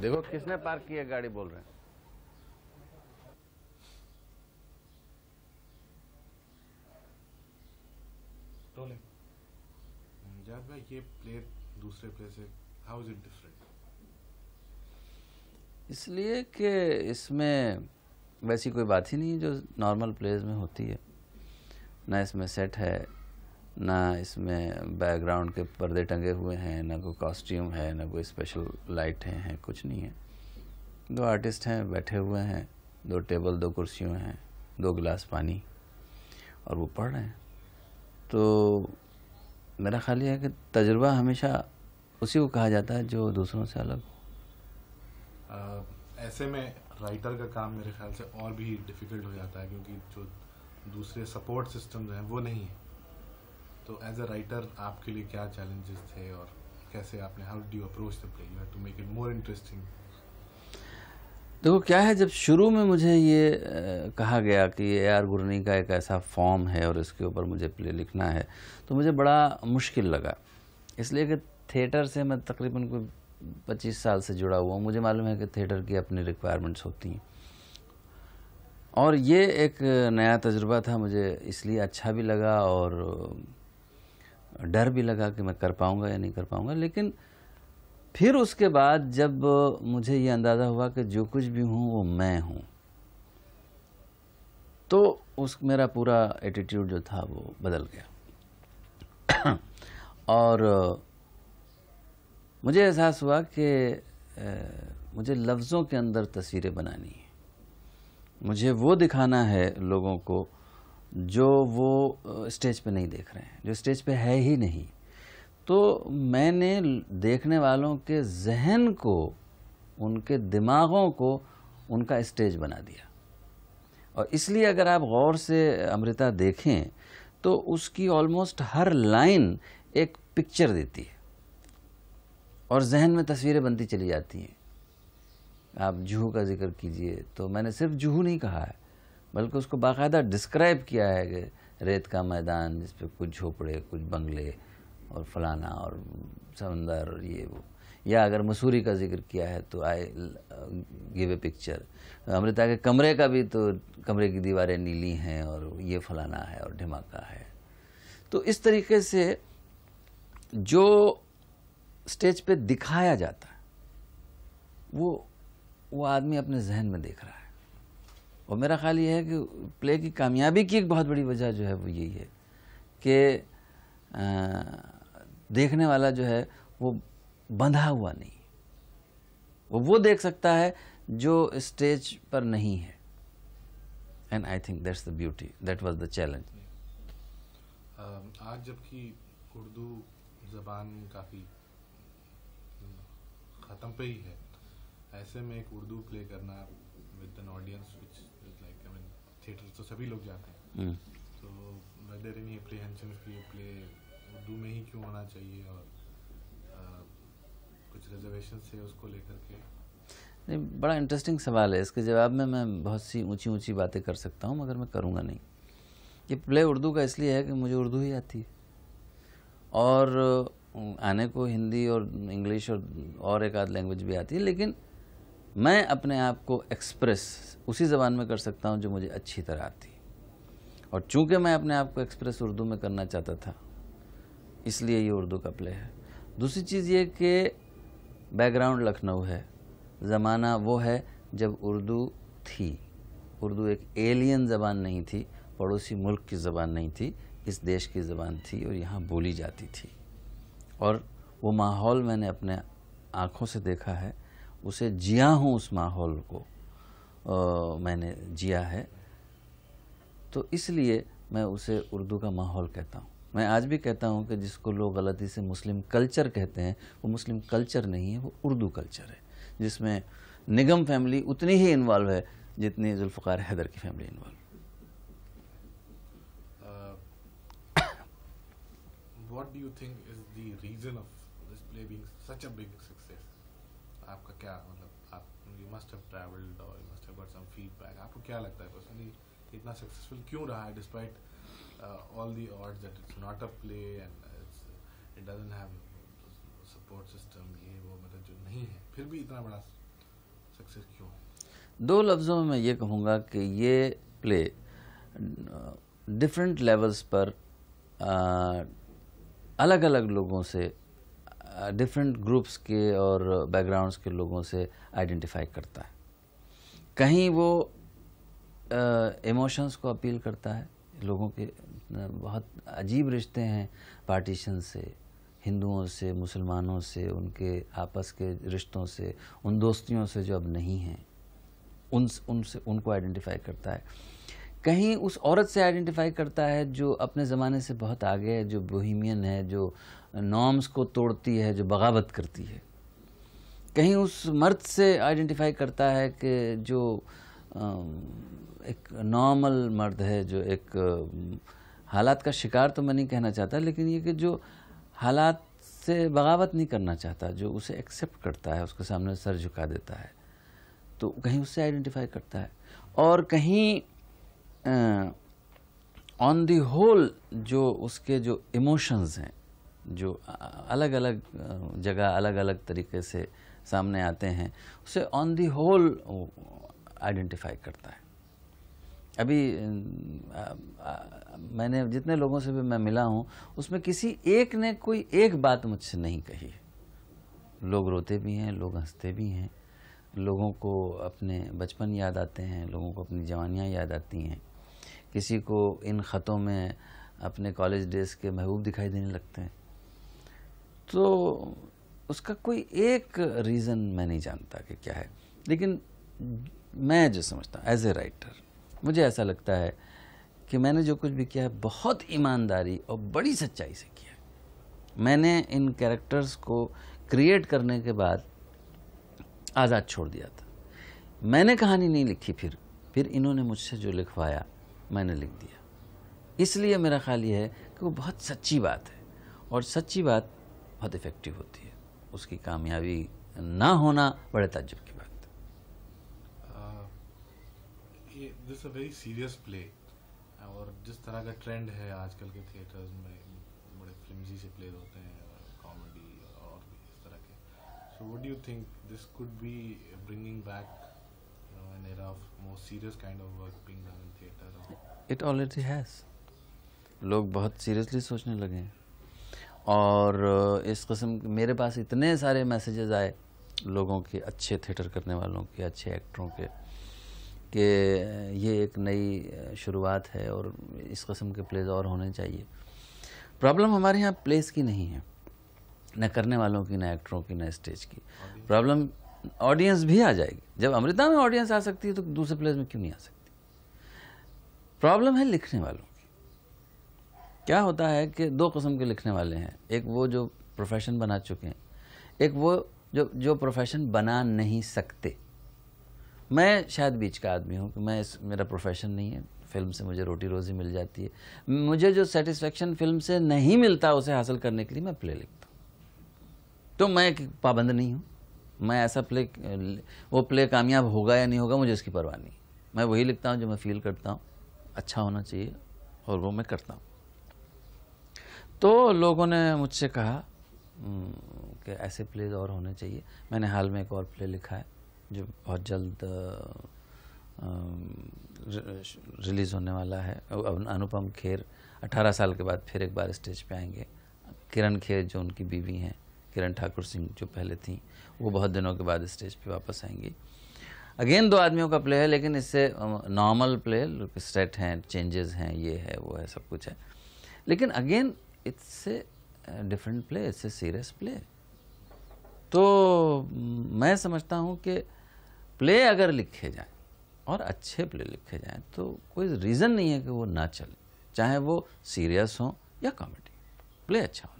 देखो किसने पार्क किया गाड़ी बोल रहे हैं भाई ये प्लेयर दूसरे प्लेयर से हाउ इज इट डिफरेंट इसलिए कि इसमें वैसी कोई बात ही नहीं है जो नॉर्मल प्लेयर्स में होती है ना इसमें सेट है ना इसमें बैकग्राउंड के पर्दे टंगे हुए हैं ना कोई कॉस्ट्यूम है ना कोई स्पेशल लाइटें हैं कुछ नहीं है दो आर्टिस्ट हैं बैठे हुए हैं दो टेबल दो कुर्सियों हैं दो गिलास पानी और वो पढ़ रहे हैं तो मेरा ख्याल यह है कि तजुर्बा हमेशा उसी को कहा जाता है जो दूसरों से अलग हो ऐसे में राइटर का काम मेरे ख्याल से और भी डिफ़िकल्ट हो जाता है क्योंकि जो दूसरे सपोर्ट सिस्टम हैं वो नहीं है तो एज अ राइटर आपके लिए क्या चैलेंजेस थे और कैसे आपने how do approach the play you have to make it more interesting देखो क्या है जब शुरू में मुझे ये कहा गया कि ए आर गुरनी का एक ऐसा फॉर्म है और इसके ऊपर मुझे प्ले लिखना है तो मुझे बड़ा मुश्किल लगा इसलिए कि थिएटर से मैं तकरीबन कोई पच्चीस साल से जुड़ा हुआ हूँ मुझे मालूम है कि थिएटर की अपनी रिक्वायरमेंट्स होती हैं और ये एक नया तजुर्बा था मुझे इसलिए अच्छा भी लगा और डर भी लगा कि मैं कर पाऊंगा या नहीं कर पाऊंगा लेकिन फिर उसके बाद जब मुझे ये अंदाज़ा हुआ कि जो कुछ भी हूँ वो मैं हूँ तो उस मेरा पूरा एटीट्यूड जो था वो बदल गया और मुझे एहसास हुआ कि मुझे लफ्ज़ों के अंदर तस्वीरें बनानी है मुझे वो दिखाना है लोगों को जो वो स्टेज पे नहीं देख रहे हैं जो स्टेज पे है ही नहीं तो मैंने देखने वालों के जहन को उनके दिमागों को उनका स्टेज बना दिया और इसलिए अगर आप गौर से अमृता देखें तो उसकी ऑलमोस्ट हर लाइन एक पिक्चर देती है और जहन में तस्वीरें बनती चली जाती हैं आप जूहू का जिक्र कीजिए तो मैंने सिर्फ जूहू नहीं कहा है बल्कि उसको बाकायदा डिस्क्राइब किया है कि रेत का मैदान जिस पर कुछ झोपड़े कुछ बंगले और फलाना और समंदर और ये वो या अगर मसूरी का जिक्र किया है तो I give a picture Amrita के कमरे का भी तो कमरे की दीवारें नीली हैं और ये फलाना है और धमाका है तो इस तरीके से जो स्टेज पे दिखाया जाता है वो वो आदमी अपने जहन में देख रहा है और मेरा ख्याल ये है कि प्ले की कामयाबी की एक बहुत बड़ी वजह जो है वो यही है कि देखने वाला जो है वो बंधा हुआ नहीं वो वो देख सकता है जो स्टेज पर नहीं है and I think that's the beauty that was the challenge आज जबकि उर्दू जबान काफ़ी ख़त्म पे ही है ऐसे में एक उर्दू प्ले करना with an audience which is like I mean theatre तो सभी लोग जाते हैं हम्म। तो वेदर एनी अप्रीहेंशन कि ये प्ले उर्दू में ही क्यों होना चाहिए और आ, कुछ रिजर्वेशन से उसको लेकर के नहीं बड़ा इंटरेस्टिंग सवाल है इसके जवाब में मैं बहुत सी ऊंची ऊंची बातें कर सकता हूं मगर मैं करूंगा नहीं ये प्ले उर्दू का इसलिए है कि मुझे उर्दू ही आती है और आने को हिंदी और इंग्लिश और और एक आध लैंग्वेज भी आती है लेकिन मैं अपने आप को एक्सप्रेस उसी ज़बान में कर सकता हूँ जो मुझे अच्छी तरह आती और चूंकि मैं अपने आप को एक्सप्रेस उर्दू में करना चाहता था इसलिए ये उर्दू का प्ले है दूसरी चीज़ ये कि बैकग्राउंड लखनऊ है ज़माना वो है जब उर्दू थी उर्दू एक एलियन ज़बान नहीं थी पड़ोसी मुल्क की ज़बान नहीं थी इस देश की ज़बान थी और यहाँ बोली जाती थी और वो माहौल मैंने अपने आँखों से देखा है उसे जिया हूँ उस माहौल को आ, मैंने जिया है तो इसलिए मैं उसे उर्दू का माहौल कहता हूँ मैं आज भी कहता हूँ कि जिसको लोग गलती से मुस्लिम कल्चर कहते हैं वो मुस्लिम कल्चर नहीं है वो उर्दू कल्चर है जिसमें निगम फैमिली उतनी ही इन्वॉल्व है जितनी जुल्फ़ार हैदर की family involve uh, What do you think is the reason of this play being such a big success? आपका क्या मतलब आप यू मस्ट हैव ट्रैवल्ड और you must have got some feedback आपको क्या लगता है पर्सनली इतना सक्सेसफुल क्यों रहा है despite all the odds that it's not a play and it's it doesn't have support system ये वो मतलब जो नहीं है फिर भी इतना बड़ा सक्सेस क्यों है दो लफ्ज़ों में मैं ये कहूँगा कि ये प्ले डिफरेंट लेवल्स पर आ, uh, अलग अलग लोगों से डिफरेंट ग्रुप्स के और बैकग्राउंड्स के लोगों से आइडेंटिफाई करता है कहीं वो इमोशंस को अपील करता है लोगों के बहुत अजीब रिश्ते हैं पार्टीशन से हिंदुओं से मुसलमानों से उनके आपस के रिश्तों से उन दोस्तियों से जो अब नहीं हैं उन उनसे उनको आइडेंटिफाई करता है कहीं उस औरत से आइडेंटिफाई करता है जो अपने ज़माने से बहुत आगे है जो बोहिमियन है जो नॉर्म्स को तोड़ती है जो बगावत करती है कहीं उस मर्द से आइडेंटिफाई करता है कि जो एक नॉर्मल मर्द है जो एक हालात का शिकार तो मैं नहीं कहना चाहता लेकिन ये कि जो हालात से बगावत नहीं करना चाहता जो उसे एक्सेप्ट करता है उसके सामने सर झुका देता है तो कहीं उससे आइडेंटिफाई करता है और कहीं ऑन दी होल जो उसके जो इमोशंस हैं जो अलग अलग जगह अलग अलग तरीके से सामने आते हैं उसे ऑन दी होल आइडेंटिफाई करता है अभी आ, आ, मैंने जितने लोगों से भी मैं मिला हूँ उसमें किसी एक ने कोई एक बात मुझसे नहीं कही लोग रोते भी हैं लोग हंसते भी हैं लोगों को अपने बचपन याद आते हैं लोगों को अपनी जवानियाँ याद आती हैं किसी को इन ख़तों में अपने कॉलेज डेज के महबूब दिखाई देने लगते हैं तो उसका कोई एक रीज़न मैं नहीं जानता कि क्या है लेकिन मैं जो समझता हूँ एज ए राइटर मुझे ऐसा लगता है कि मैंने जो कुछ भी किया है बहुत ईमानदारी और बड़ी सच्चाई से किया है मैंने इन कैरेक्टर्स को क्रिएट करने के बाद आज़ाद छोड़ दिया था मैंने कहानी नहीं लिखी फिर फिर इन्होंने मुझसे जो लिखवाया मैंने लिख दिया इसलिए मेरा ख्याल ये है कि वो बहुत सच्ची बात है और सच्ची बात बहुत इफेक्टिव होती है उसकी कामयाबी ना होना बड़े तजुब की बात this a very serious play और जिस तरह का ट्रेंड है आजकल के थिएटर्स में बड़े फिल्मी से प्लेज होते हैं कॉमेडी और भी इस तरह के so what do you think this could be bringing back an era of more serious kind of work being done in theater it already has लोग बहुत सीरियसली सोचने लगे हैं और इस कस्म मेरे पास इतने सारे मैसेजेस आए लोगों के अच्छे थिएटर करने वालों के अच्छे एक्टरों के कि ये एक नई शुरुआत है और इस कस्म के प्लेज और होने चाहिए प्रॉब्लम हमारे यहाँ प्लेस की नहीं है न करने वालों की ना एक्टरों की ना स्टेज की प्रॉब्लम ऑडियंस भी आ जाएगी जब अमृता में ऑडियंस आ सकती है तो दूसरे प्लेस में क्यों नहीं आ सकती प्रॉब्लम है लिखने वालों क्या होता है कि दो कस्म के लिखने वाले हैं एक वो जो प्रोफेशन बना चुके हैं एक वो जो जो प्रोफेशन बना नहीं सकते मैं शायद बीच का आदमी हूँ कि मैं इस मेरा प्रोफेशन नहीं है फिल्म से मुझे रोटी रोजी मिल जाती है मुझे जो सेटिस्फेक्शन फिल्म से नहीं मिलता उसे हासिल करने के लिए मैं प्ले लिखता हूँ तो मैं पाबंद नहीं हूँ मैं ऐसा प्ले वो प्ले कामयाब होगा या नहीं होगा मुझे इसकी परवाह नहीं मैं वही लिखता हूँ जो मैं फील करता हूँ अच्छा होना चाहिए और वो मैं करता हूँ तो लोगों ने मुझसे कहा हम्म, कि ऐसे प्लेज और होने चाहिए मैंने हाल में एक और प्ले लिखा है जो बहुत जल्द रिलीज़ होने वाला है अनुपम खेर 18 साल के बाद फिर एक बार स्टेज पे आएंगे किरण खेर जो उनकी बीवी हैं किरण ठाकुर सिंह जो पहले थी वो बहुत दिनों के बाद स्टेज पे वापस आएंगी अगेन दो आदमियों का प्ले है लेकिन इससे नॉर्मल प्ले स्टेट हैं चेंजेस हैं ये है वो है सब कुछ है लेकिन again it's a different play it's a serious play तो mm, मैं समझता हूँ कि प्ले अगर लिखे जाए और अच्छे प्ले लिखे जाएँ तो कोई रीज़न नहीं है कि वो ना चले चाहे वो सीरियस हो या कॉमेडी प्ले अच्छा हो